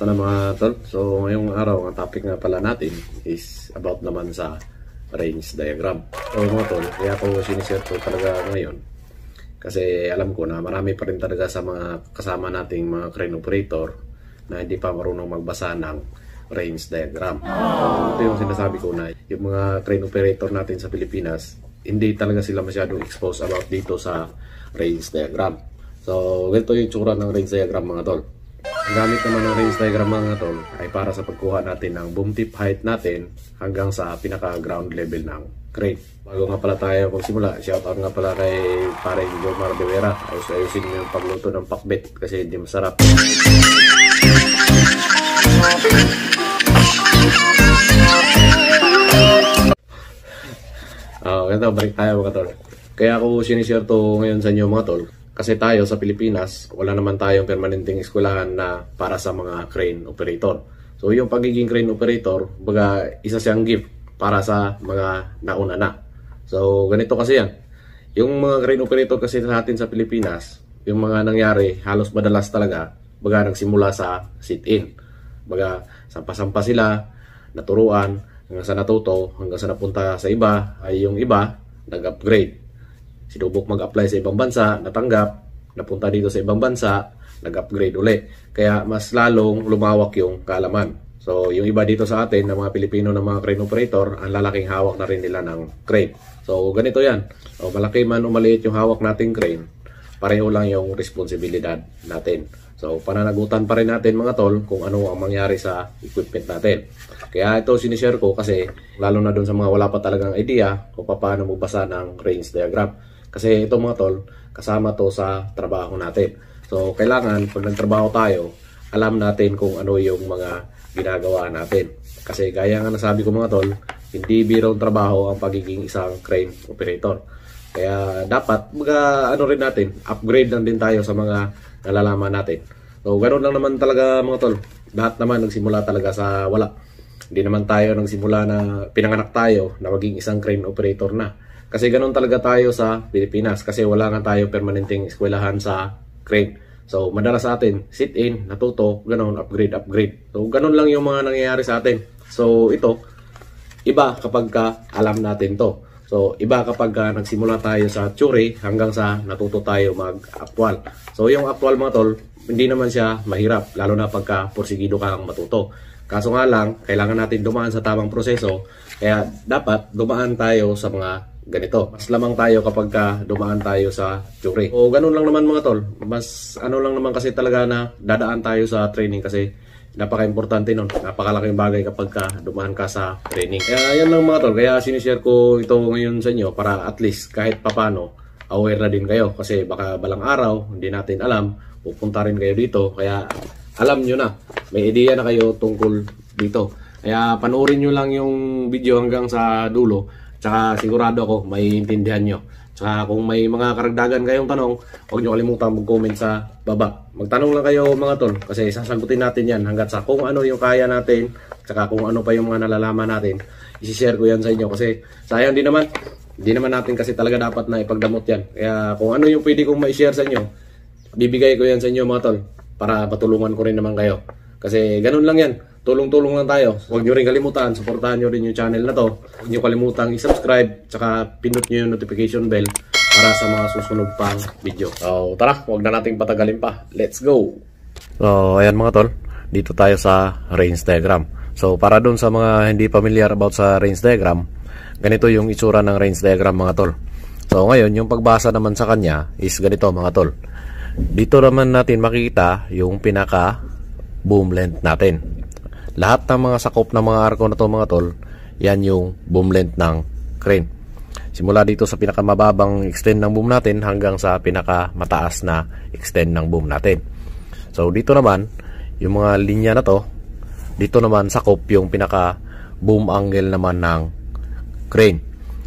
Kamusta na mga tol? So ngayong araw, ang topic nga pala natin is about naman sa range diagram. So mga tol, kaya ko sinishare ko talaga ngayon. Kasi alam ko na marami pa rin talaga sa mga kasama nating mga crane operator na hindi pa marunong magbasa ng range diagram. So, ito yung sinasabi ko na yung mga crane operator natin sa Pilipinas, hindi talaga sila masyadong exposed about dito sa range diagram. So, ganito yung tsura ng range diagram mga tol. Gamit naman ng Instagram mga tol ay para sa pagkuha natin ng boom tip height natin hanggang sa pinaka ground level ng crate. Bago nga pala tayo magsimula, out nga pala kay pareng Jomar De Vera. Ayos-ayosin niyo yung pagluto ng pakbet kasi hindi masarap. Ah, uh, ganito, balik tayo mga tol. Kaya ako sinishare to ngayon sa inyo mga tol kasi tayo sa Pilipinas, wala naman tayong permanenteng eskulahan na para sa mga crane operator. So yung pagiging crane operator, baga isa siyang gift para sa mga nauna na. So ganito kasi yan. Yung mga crane operator kasi natin sa Pilipinas, yung mga nangyari halos madalas talaga baga nagsimula sa sit-in. Baga sampa-sampa sila, naturuan, hanggang sa natuto, hanggang sa napunta sa iba, ay yung iba nag-upgrade sinubok mag-apply sa ibang bansa, natanggap, napunta dito sa ibang bansa, nag-upgrade uli. Kaya mas lalong lumawak yung kaalaman. So, yung iba dito sa atin, ng mga Pilipino ng mga crane operator, ang lalaking hawak na rin nila ng crane. So, ganito yan. O, malaki man o maliit yung hawak nating crane, pareho lang yung responsibilidad natin. So, pananagutan pa rin natin mga tol kung ano ang mangyari sa equipment natin. Kaya ito sinishare ko kasi lalo na doon sa mga wala pa talagang idea kung paano magbasa ng range diagram. Kasi ito mga tol, kasama to sa trabaho natin. So, kailangan pag nagtrabaho tayo, alam natin kung ano yung mga ginagawa natin. Kasi gaya nga nasabi ko mga tol, hindi birong trabaho ang pagiging isang crane operator. Kaya dapat mga ano rin natin, upgrade lang din tayo sa mga nalalaman natin. So ganoon lang naman talaga mga tol. Lahat naman nagsimula talaga sa wala. Hindi naman tayo nagsimula na pinanganak tayo na maging isang crane operator na. Kasi ganun talaga tayo sa Pilipinas kasi wala nga tayo permanenteng eskwelahan sa Crane. So, madalas sa atin, sit in, natuto, ganun, upgrade, upgrade. So, ganun lang yung mga nangyayari sa atin. So, ito, iba kapag ka alam natin to. So, iba kapag uh, nagsimula tayo sa theory hanggang sa natuto tayo mag-actual. So, yung actual mga tol, hindi naman siya mahirap, lalo na pagka porsigido kang matuto. Kaso nga lang, kailangan natin dumaan sa tamang proseso, kaya dapat dumaan tayo sa mga ganito. Mas lamang tayo kapag ka ah, dumaan tayo sa jury. O ganun lang naman mga tol. Mas ano lang naman kasi talaga na dadaan tayo sa training kasi napaka-importante nun. Napakalaking bagay kapag ka ah, dumaan ka sa training. Kaya yan lang mga tol. Kaya sinishare ko ito ngayon sa inyo para at least kahit papano aware na din kayo. Kasi baka balang araw, hindi natin alam, pupunta rin kayo dito. Kaya alam nyo na, may ideya na kayo tungkol dito. Kaya panoorin nyo lang yung video hanggang sa dulo Tsaka sigurado ako, may intindihan nyo. Tsaka kung may mga karagdagan kayong tanong, huwag nyo kalimutan mag-comment sa baba. Magtanong lang kayo mga tol, kasi sasagutin natin yan hanggat sa kung ano yung kaya natin, tsaka kung ano pa yung mga nalalaman natin. Isishare ko yan sa inyo kasi sayang din naman, hindi naman natin kasi talaga dapat na ipagdamot yan. Kaya kung ano yung pwede kong ma-share sa inyo, bibigay ko yan sa inyo mga tol para patulungan ko rin naman kayo. Kasi ganun lang yan. Tulong-tulong lang tayo. Huwag nyo rin kalimutan, supportahan nyo rin yung channel na to. Huwag nyo kalimutan i-subscribe, tsaka pindot nyo yung notification bell para sa mga susunod pang video. So, tara, huwag na nating patagalin pa. Let's go! So, ayan mga tol. Dito tayo sa range diagram. So, para doon sa mga hindi familiar about sa range diagram, ganito yung itsura ng range diagram mga tol. So, ngayon, yung pagbasa naman sa kanya is ganito mga tol. Dito naman natin makikita yung pinaka boom length natin. Lahat ng mga sakop ng mga arko na to mga tol, yan yung boom length ng crane. Simula dito sa pinakamababang extend ng boom natin hanggang sa pinakamataas na extend ng boom natin. So dito naman, yung mga linya na to, dito naman sakop yung pinaka boom angle naman ng crane.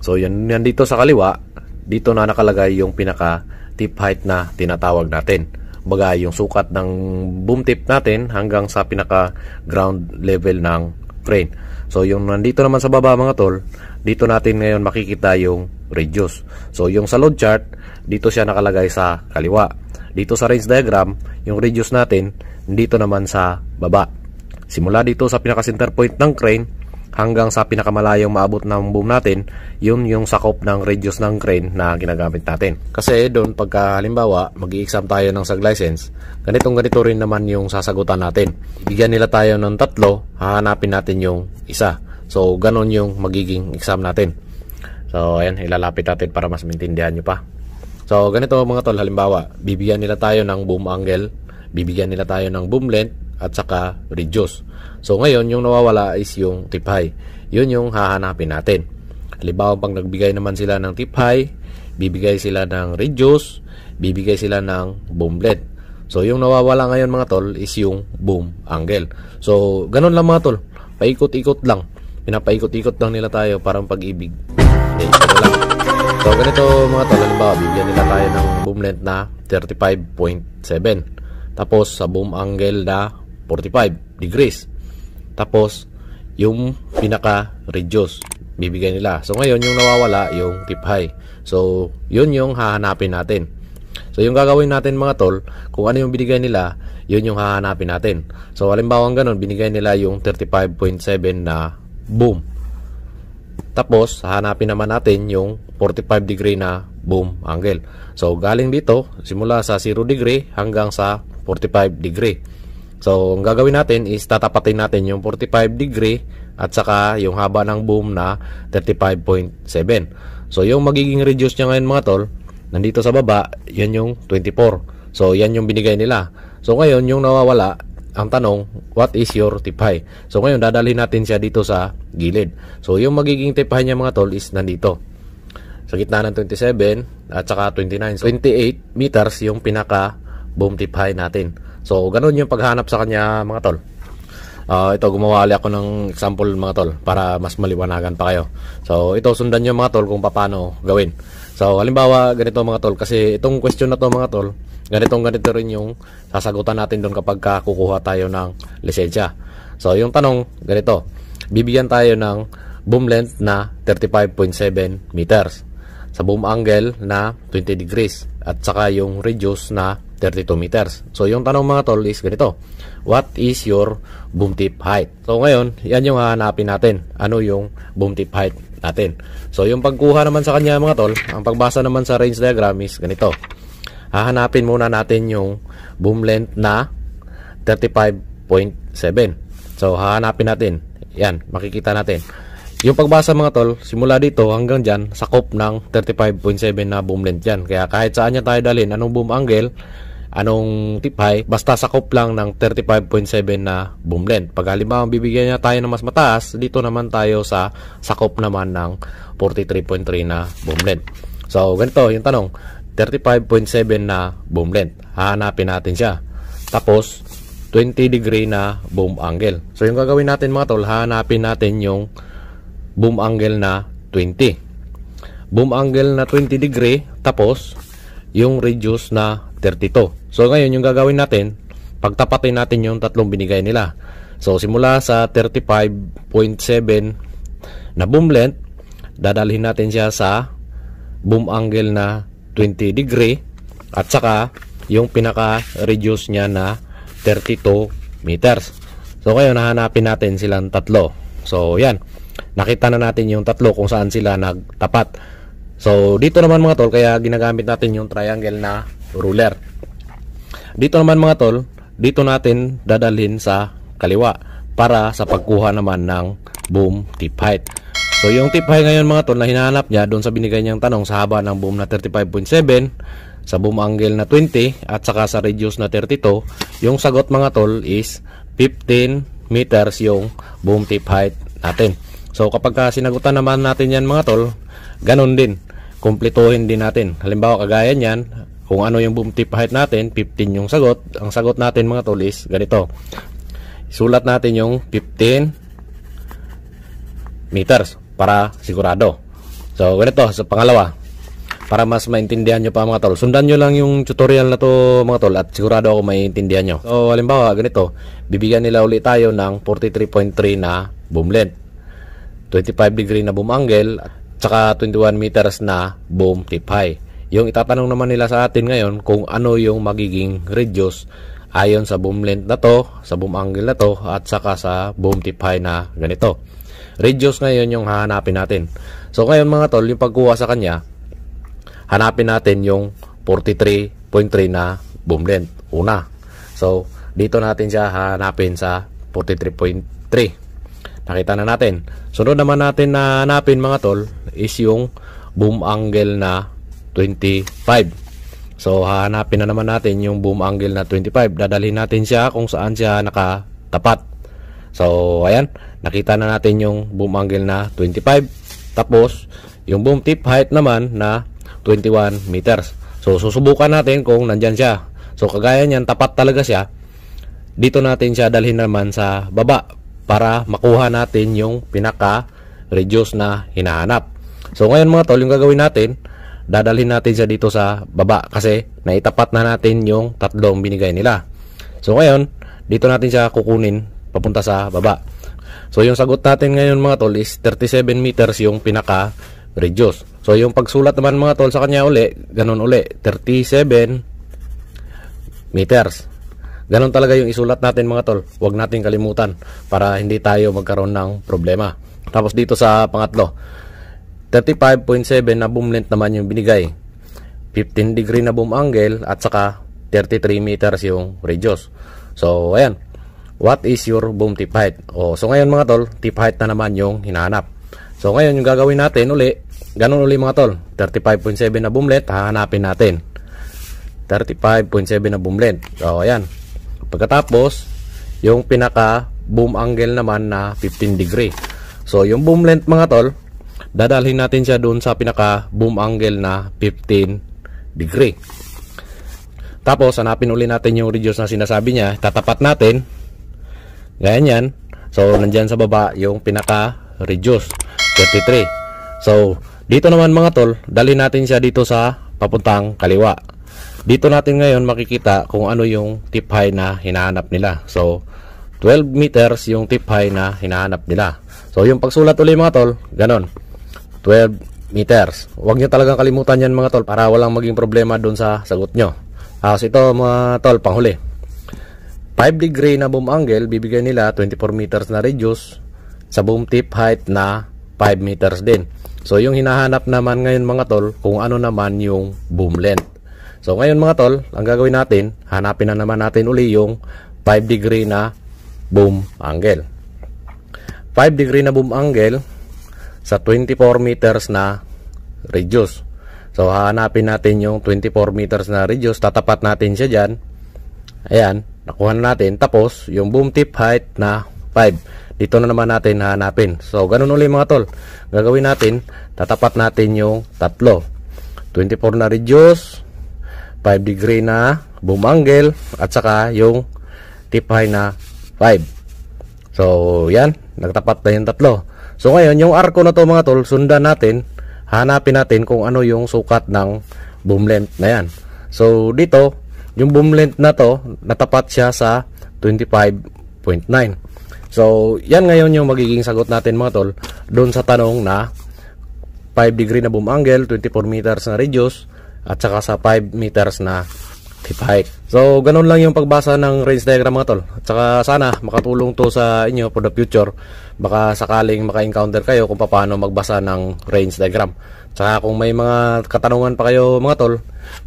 So yan, yan dito sa kaliwa, dito na nakalagay yung pinaka tip height na tinatawag natin baga yung sukat ng boom tip natin hanggang sa pinaka ground level ng crane. So yung nandito naman sa baba mga tol, dito natin ngayon makikita yung radius. So yung sa load chart, dito siya nakalagay sa kaliwa. Dito sa range diagram, yung radius natin dito naman sa baba. Simula dito sa pinaka center point ng crane hanggang sa pinakamalayong maabot ng boom natin, yun yung sakop ng radius ng crane na ginagamit natin. Kasi doon pagka halimbawa mag exam tayo ng sag license, ganitong ganito rin naman yung sasagutan natin. Bigyan nila tayo ng tatlo, hahanapin natin yung isa. So ganon yung magiging exam natin. So ayan, ilalapit natin para mas maintindihan nyo pa. So ganito mga tol, halimbawa, bibigyan nila tayo ng boom angle, bibigyan nila tayo ng boom length at saka reduce. So ngayon, yung nawawala is yung tip high. Yun yung hahanapin natin. Halimbawa, pag nagbigay naman sila ng tip high, bibigay sila ng reduce, bibigay sila ng boom blade. So yung nawawala ngayon mga tol is yung boom angle. So ganun lang mga tol. Paikot-ikot lang. Pinapaikot-ikot lang nila tayo parang pag-ibig. Hindi, eh, okay, lang. So ganito mga tol, halimbawa bibigyan nila tayo ng boom length na 35.7. Tapos sa boom angle na 45 degrees. Tapos, yung pinaka-reduce, bibigay nila. So, ngayon, yung nawawala, yung tip high. So, yun yung hahanapin natin. So, yung gagawin natin mga tol, kung ano yung binigay nila, yun yung hahanapin natin. So, halimbawa ganun, binigay nila yung 35.7 na boom. Tapos, hahanapin naman natin yung 45 degree na boom angle. So, galing dito, simula sa 0 degree hanggang sa 45 degree. So, ang gagawin natin is tatapatin natin yung 45 degree at saka yung haba ng boom na 35.7. So, yung magiging reduce niya ngayon mga tol, nandito sa baba, yan yung 24. So, yan yung binigay nila. So, ngayon yung nawawala, ang tanong, what is your tip tipay? So, ngayon dadalhin natin siya dito sa gilid. So, yung magiging tipay niya mga tol is nandito. Sa gitna ng 27 at saka 29. So, 28 meters yung pinaka boom tip high natin. So, ganun yung paghanap sa kanya mga tol. Uh, ito, gumawa ako ng example mga tol para mas maliwanagan pa kayo. So, ito, sundan nyo mga tol kung paano gawin. So, halimbawa, ganito mga tol. Kasi itong question na to mga tol, ganitong ganito rin yung sasagutan natin doon kapag kukuha tayo ng lisensya. So, yung tanong, ganito. Bibigyan tayo ng boom length na 35.7 meters. Sa boom angle na 20 degrees. At saka yung radius na 32 meters. So, yung tanong mga tol is ganito. What is your boom tip height? So, ngayon, yan yung hahanapin natin. Ano yung boom tip height natin? So, yung pagkuha naman sa kanya mga tol, ang pagbasa naman sa range diagram is ganito. Hahanapin muna natin yung boom length na 35.7. So, hahanapin natin. Yan, makikita natin. Yung pagbasa mga tol, simula dito hanggang dyan, sakop ng 35.7 na boom length yan. Kaya kahit saan niya tayo dalhin, anong boom angle, anong tip high, basta sakop lang ng 35.7 na boom length. Pag halimbawa bibigyan niya tayo ng mas mataas, dito naman tayo sa sakop naman ng 43.3 na boom length. So, ganito yung tanong, 35.7 na boom length. Hahanapin natin siya. Tapos, 20 degree na boom angle. So, yung gagawin natin mga tol, hahanapin natin yung boom angle na 20. Boom angle na 20 degree, tapos yung reduce na 32. So ngayon yung gagawin natin, pagtapatin natin yung tatlong binigay nila. So simula sa 35.7 na boom length, dadalhin natin siya sa boom angle na 20 degree at saka yung pinaka reduce niya na 32 meters. So ngayon nahanapin natin silang tatlo. So yan, nakita na natin yung tatlo kung saan sila nagtapat. So, dito naman mga tol, kaya ginagamit natin yung triangle na ruler. Dito naman mga tol, dito natin dadalhin sa kaliwa para sa pagkuha naman ng boom tip height. So, yung tip height ngayon mga tol na hinahanap niya doon sa binigay niyang tanong sa haba ng boom na 35.7, sa boom angle na 20 at saka sa radius na 32, yung sagot mga tol is 15 meters yung boom tip height natin. So, kapag sinagutan naman natin yan mga tol, ganun din kumpletuhin din natin. Halimbawa kagaya niyan, kung ano yung boom tip height natin, 15 yung sagot. Ang sagot natin mga tol is ganito. Sulat natin yung 15 meters para sigurado. So ganito sa pangalawa. Para mas maintindihan nyo pa mga tol. Sundan nyo lang yung tutorial na to mga tol at sigurado ako maintindihan nyo. So halimbawa ganito, bibigyan nila ulit tayo ng 43.3 na boom length. 25 degree na boom angle at tsaka 21 meters na boom tip high. Yung itatanong naman nila sa atin ngayon kung ano yung magiging radius ayon sa boom length na to, sa boom angle na to, at saka sa boom tip high na ganito. Radius ngayon yung hahanapin natin. So ngayon mga tol, yung pagkuha sa kanya, hanapin natin yung 43.3 na boom length. Una. So, dito natin siya hanapin sa 43.3. Nakita na natin. Sunod naman natin na hanapin mga tol is yung boom angle na 25. So hanapin na naman natin yung boom angle na 25. Dadalhin natin siya kung saan siya nakatapat. So ayan, nakita na natin yung boom angle na 25. Tapos yung boom tip height naman na 21 meters. So susubukan natin kung nandyan siya. So kagaya niyan, tapat talaga siya. Dito natin siya dalhin naman sa baba para makuha natin yung pinaka-reduce na hinahanap. So ngayon mga tol, yung gagawin natin, dadalhin natin siya dito sa baba kasi naitapat na natin yung tatlong binigay nila. So ngayon, dito natin siya kukunin papunta sa baba. So yung sagot natin ngayon mga tol is 37 meters yung pinaka reduce. So yung pagsulat naman mga tol sa kanya uli, ganun uli, 37 meters. Ganon talaga yung isulat natin mga tol. Huwag natin kalimutan para hindi tayo magkaroon ng problema. Tapos dito sa pangatlo, 35.7 na boom length naman yung binigay. 15 degree na boom angle at saka 33 meters yung radius. So, ayan. What is your boom tip height? Oh, so ngayon mga tol, tip height na naman yung hinahanap. So, ngayon yung gagawin natin uli, ganun uli mga tol, 35.7 na boom length, hahanapin natin. 35.7 na boom length. So, ayan. Pagkatapos, yung pinaka boom angle naman na 15 degree. So, yung boom length mga tol, dadalhin natin siya doon sa pinaka boom angle na 15 degree. Tapos, hanapin uli natin yung reduce na sinasabi niya. Tatapat natin. Ganyan yan. So, nandyan sa baba yung pinaka reduce. 33. So, dito naman mga tol, dalhin natin siya dito sa papuntang kaliwa. Dito natin ngayon makikita kung ano yung tip high na hinahanap nila. So, 12 meters yung tip high na hinahanap nila. So, yung pagsulat ulit mga tol, ganon. 12 meters. Huwag nyo talagang kalimutan yan mga tol para walang maging problema doon sa sagot nyo. Tapos ah, ito mga tol, panghuli. 5 degree na boom angle, bibigyan nila 24 meters na radius sa boom tip height na 5 meters din. So yung hinahanap naman ngayon mga tol, kung ano naman yung boom length. So ngayon mga tol, ang gagawin natin, hanapin na naman natin uli yung 5 degree na boom angle. 5 degree na boom angle sa 24 meters na radius. So hanapin natin yung 24 meters na radius, tatapat natin siya diyan. Ayan, nakuha na natin. Tapos yung boom tip height na 5. Dito na naman natin hanapin. So ganun uli mga tol. Gagawin natin, tatapat natin yung tatlo. 24 na radius, 5 degree na boom angle at saka yung tip high na 5. So, yan. Nagtapat na yung tatlo. So, ngayon, yung arco na to mga tol, sundan natin. Hanapin natin kung ano yung sukat ng boom length na yan. So, dito, yung boom length na to, natapat siya sa 25.9. So, yan ngayon yung magiging sagot natin mga tol doon sa tanong na 5 degree na boom angle, 24 meters na radius, at saka sa 5 meters na tip height. So, ganun lang yung pagbasa ng range diagram mga tol. At saka sana makatulong to sa inyo for the future. Baka sakaling maka-encounter kayo kung paano magbasa ng range diagram. At saka kung may mga katanungan pa kayo mga tol,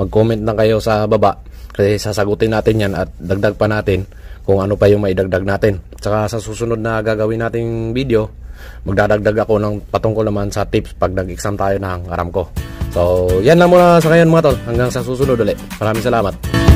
mag-comment lang kayo sa baba. Kasi sasagutin natin yan at dagdag pa natin kung ano pa yung maidagdag natin. Tsaka sa susunod na gagawin nating video, magdadagdag ako ng patungkol naman sa tips pag nag-exam tayo ng Aramco. So, yan lang muna sa ngayon mga tol. Hanggang sa susunod ulit. Maraming salamat.